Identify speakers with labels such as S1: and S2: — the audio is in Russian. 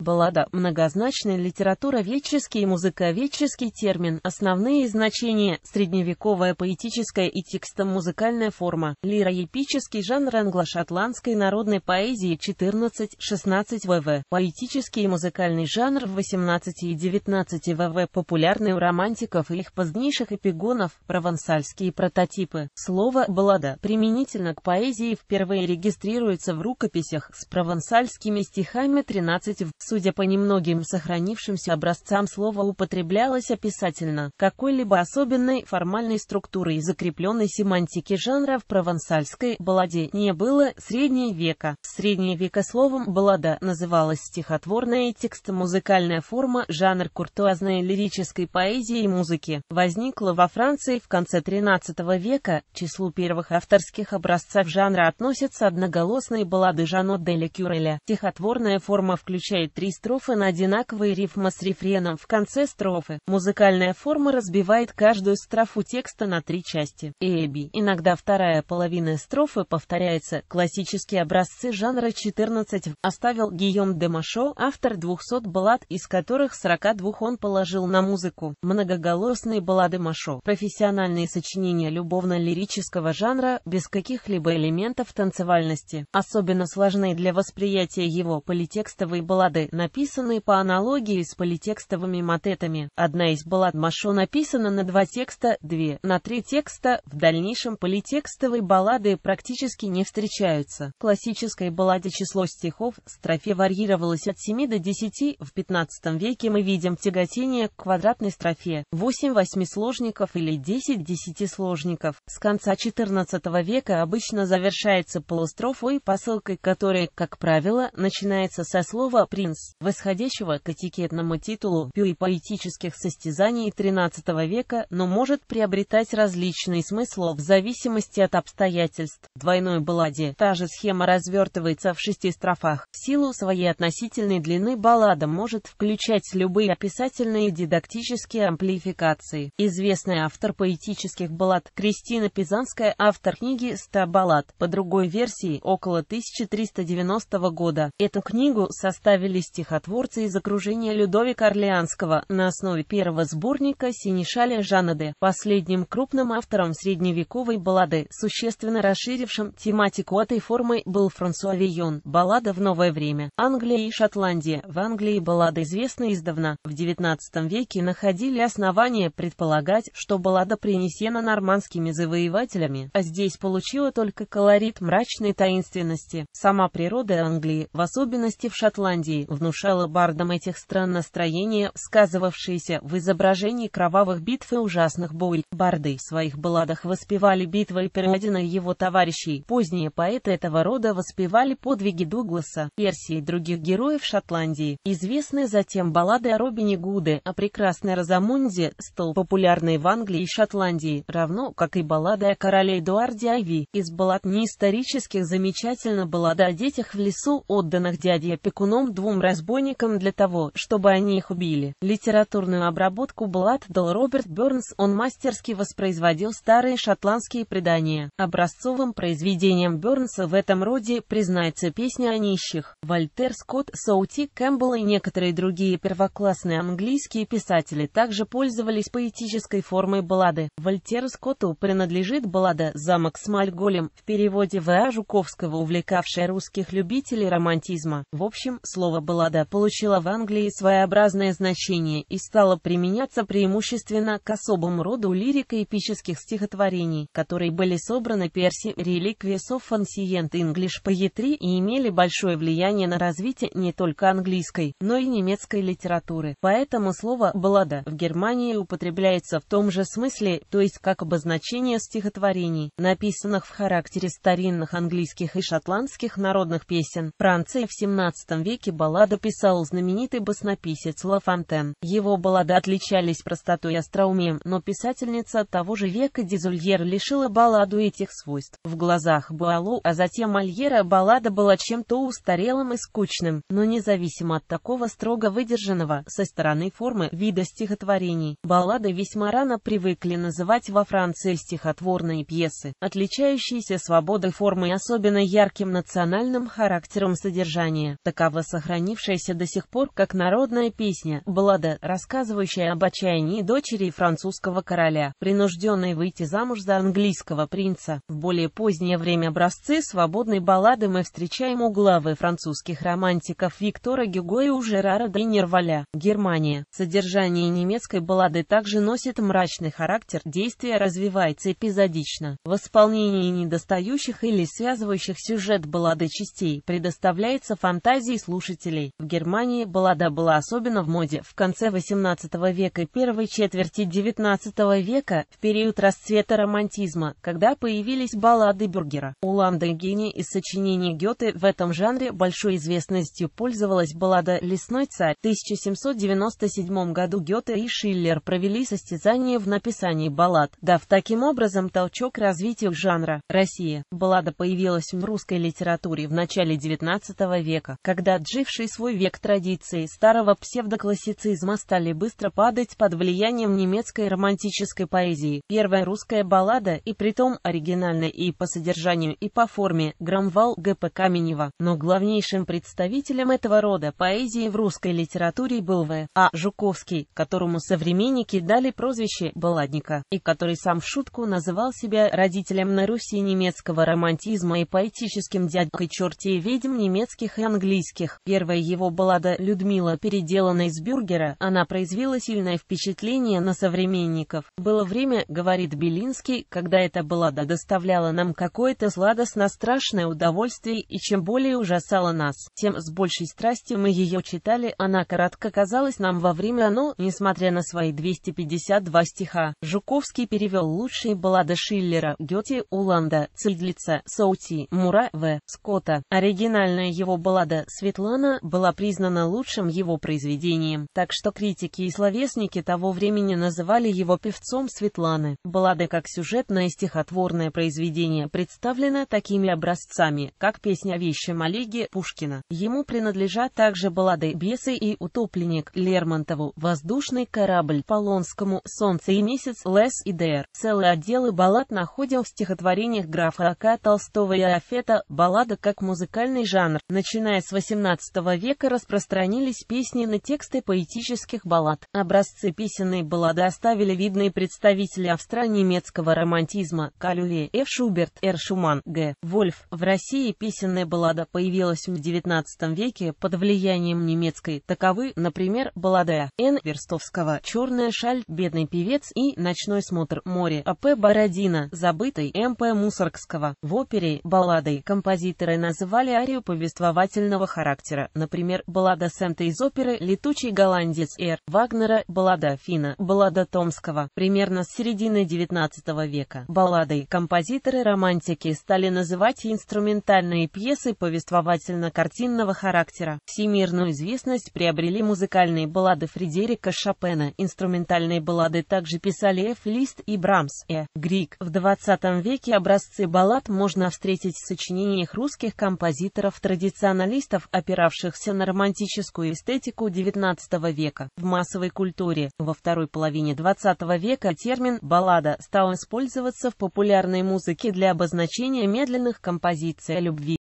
S1: Баллада – многозначная литература веческий и музыковеческий термин, основные значения – средневековая поэтическая и текстом-музыкальная форма, лироэпический жанр англо-шотландской народной поэзии 14-16 вв, поэтический и музыкальный жанр в 18 и 19 вв, популярный у романтиков и их позднейших эпигонов, провансальские прототипы. Слово «баллада» применительно к поэзии впервые регистрируется в рукописях с провансальскими стихами 13 в Судя по немногим сохранившимся образцам слово употреблялось описательно, какой-либо особенной формальной структуры и закрепленной семантики жанра в провансальской балладе не было среднее века. В среднее века словом «баллада» называлась стихотворная и текстомузыкальная форма, жанр куртуазной лирической поэзии и музыки. Возникла во Франции в конце XIII века, к числу первых авторских образцов жанра относятся одноголосные баллады Жано Деля Кюреля. Стихотворная форма включает три строфы на одинаковые рифма с рефреном в конце строфы. Музыкальная форма разбивает каждую строфу текста на три части. Эби. Иногда вторая половина строфы повторяется. Классические образцы жанра 14 оставил Гийом Машо, автор 200 баллад, из которых 42 он положил на музыку. Многоголосные баллады Машо. Профессиональные сочинения любовно-лирического жанра, без каких-либо элементов танцевальности. Особенно сложные для восприятия его политекстовые баллады написанные по аналогии с политекстовыми матетами. Одна из баллад Машо написана на два текста, две на три текста. В дальнейшем политекстовые баллады практически не встречаются. В классической балладе число стихов в строфе варьировалось от 7 до 10. В 15 веке мы видим тяготение к квадратной строфе 8 сложников или 10 сложников. С конца XIV века обычно завершается полустрофой, посылкой которой, как правило, начинается со слова «принц». Исус, восходящего к этикетному титулу пюи-поэтических состязаний XIII века, но может приобретать различные смысл в зависимости от обстоятельств. В двойной балладе та же схема развертывается в шести строфах. В силу своей относительной длины баллада может включать любые описательные и дидактические амплификации. Известный автор поэтических баллад Кристина Пизанская, автор книги ста баллад», по другой версии, около 1390 года. Эту книгу составили стихотворца из окружения Людовика Орлеанского на основе первого сборника Синишаля Жанаде, последним крупным автором средневековой баллады, существенно расширившим тематику этой формы, был Франсуа Вийон. Баллада в новое время. Англия и Шотландия. В Англии баллада известна издавна. В XIX веке находили основания предполагать, что баллада принесена нормандскими завоевателями, а здесь получила только колорит мрачной таинственности. Сама природа Англии, в особенности в Шотландии, в внушало бардам этих стран настроение, сказывавшееся в изображении кровавых битв и ужасных бурь. Барды в своих балладах воспевали битвы Передина и его товарищей. Поздние поэты этого рода воспевали подвиги Дугласа, Перси и других героев Шотландии. Известны затем баллады о Робине Гуде, о прекрасной Розамунде, столь популярной в Англии и Шотландии, равно как и баллады о короле Эдуарде Ави. Из баллад неисторических замечательно баллада о детях в лесу, отданных дяде опекуном двум разбойникам для того, чтобы они их убили. Литературную обработку Блад дал Роберт Бернс, он мастерски воспроизводил старые шотландские предания. Образцовым произведением Бернса в этом роде признается песня о нищих. Вольтер Скотт, Соути Кэмпбелл и некоторые другие первоклассные английские писатели также пользовались поэтической формой баллады. Вольтеру Скотту принадлежит баллада «Замок с Мальголем» в переводе В.А. Жуковского, увлекавшая русских любителей романтизма. В общем, слово баллада получила в Англии своеобразное значение и стала применяться преимущественно к особому роду лирико-эпических стихотворений, которые были собраны Перси Reliquies of Ancient English Poetry и имели большое влияние на развитие не только английской, но и немецкой литературы. Поэтому слово «баллада» в Германии употребляется в том же смысле, то есть как обозначение стихотворений, написанных в характере старинных английских и шотландских народных песен. Франция в XVII веке баллада баллада писал знаменитый баснописец Ла Фонтен. Его баллады отличались простотой и остроумием, но писательница того же века Дизульер лишила балладу этих свойств. В глазах Буало, а затем Альера баллада была чем-то устарелым и скучным, но независимо от такого строго выдержанного, со стороны формы, вида стихотворений, баллады весьма рано привыкли называть во Франции стихотворные пьесы, отличающиеся свободой формы и особенно ярким национальным характером содержания. Таково сохранение сохранившаяся до сих пор как народная песня, баллада, рассказывающая об отчаянии дочери французского короля, принужденной выйти замуж за английского принца. В более позднее время образцы свободной баллады мы встречаем у главы французских романтиков Виктора Гюго и у Жерара де Нерваля, Германия. Содержание немецкой баллады также носит мрачный характер, действие развивается эпизодично. В Восполнение недостающих или связывающих сюжет баллады частей предоставляется фантазии слушателей писателей. В Германии баллада была особенно в моде в конце XVIII века и первой четверти XIX века, в период расцвета романтизма, когда появились баллады Бюргера. У Ландегини из сочинений Гёте в этом жанре большой известностью пользовалась баллада «Лесной царь». В 1797 году Гёте и Шиллер провели состязание в написании баллад, дав таким образом толчок развитию жанра. Россия. Баллада появилась в русской литературе в начале XIX века, когда дживший свой век традиции старого псевдоклассицизма стали быстро падать под влиянием немецкой романтической поэзии. Первая русская баллада, и притом оригинальная и по содержанию, и по форме, Громвал Г.П. Каменева. Но главнейшим представителем этого рода поэзии в русской литературе был В. А. Жуковский, которому современники дали прозвище «балладника», и который сам в шутку называл себя родителем на Руси немецкого романтизма и поэтическим дядькой чертей ведьм немецких и английских. Первая которой его баллада «Людмила» переделана из Бюргера, она произвела сильное впечатление на современников. «Было время, — говорит Белинский, — когда эта баллада доставляла нам какое-то сладостно-страшное удовольствие, и чем более ужасала нас, тем с большей страстью мы ее читали, она коротко казалась нам во время «Оно», несмотря на свои 252 стиха. Жуковский перевел лучшие баллады Шиллера, Гёте, Уланда, Цельдлица, Соути, Мура, В. Скотта. Оригинальная его баллада «Светлана» была признана лучшим его произведением, так что критики и словесники того времени называли его певцом Светланы. Баллада как сюжетное стихотворное произведение представлена такими образцами, как песня о вещем Олеге Пушкина. Ему принадлежат также баллады «Бесы» и «Утопленник» Лермонтову, «Воздушный корабль» Полонскому, «Солнце и месяц» Лес и Дэр. Целые отделы баллад находим в стихотворениях графа А.К. Толстого и Афета «Баллада как музыкальный жанр», начиная с XVIII века распространились песни на тексты поэтических баллад. Образцы песенной баллады оставили видные представители австро-немецкого романтизма Калюле, Ф. Шуберт, Р. Шуман, Г. Вольф. В России песенная баллада появилась в XIX веке под влиянием немецкой. Таковы, например, баллада Н. Верстовского, «Черная шаль», «Бедный певец» и «Ночной смотр», «Море», А.П. Бородина, «Забытый», М.П. Мусоргского. В опере балладой композиторы называли арию повествовательного характера, например, баллада Сента из оперы «Летучий голландец Р. Вагнера», баллада Фина, баллада Томского, примерно с середины XIX века. Баллады композиторы-романтики стали называть инструментальные пьесы повествовательно-картинного характера. Всемирную известность приобрели музыкальные баллады Фредерика Шопена, инструментальные баллады также писали Ф. Лист и Брамс, Э. Грик. В XX веке образцы баллад можно встретить в сочинениях русских композиторов-традиционалистов, опиравшихся опиравшихся на романтическую эстетику XIX века. В массовой культуре во второй половине XX века термин «баллада» стал использоваться в популярной музыке для обозначения медленных композиций о любви.